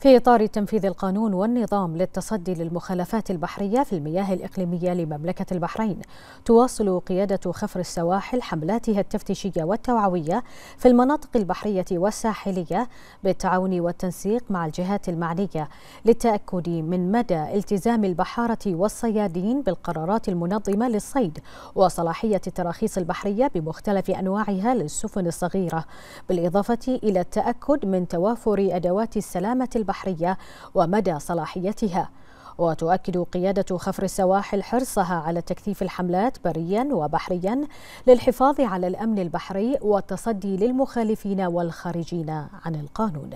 في إطار تنفيذ القانون والنظام للتصدي للمخالفات البحرية في المياه الإقليمية لمملكة البحرين تواصل قيادة خفر السواحل حملاتها التفتيشية والتوعوية في المناطق البحرية والساحلية بالتعاون والتنسيق مع الجهات المعنية للتأكد من مدى التزام البحارة والصيادين بالقرارات المنظمة للصيد وصلاحية التراخيص البحرية بمختلف أنواعها للسفن الصغيرة بالإضافة إلى التأكد من توافر أدوات السلامة البحرية البحرية ومدى صلاحيتها وتؤكد قيادة خفر السواحل حرصها على تكثيف الحملات بريا وبحريا للحفاظ على الأمن البحري والتصدي للمخالفين والخارجين عن القانون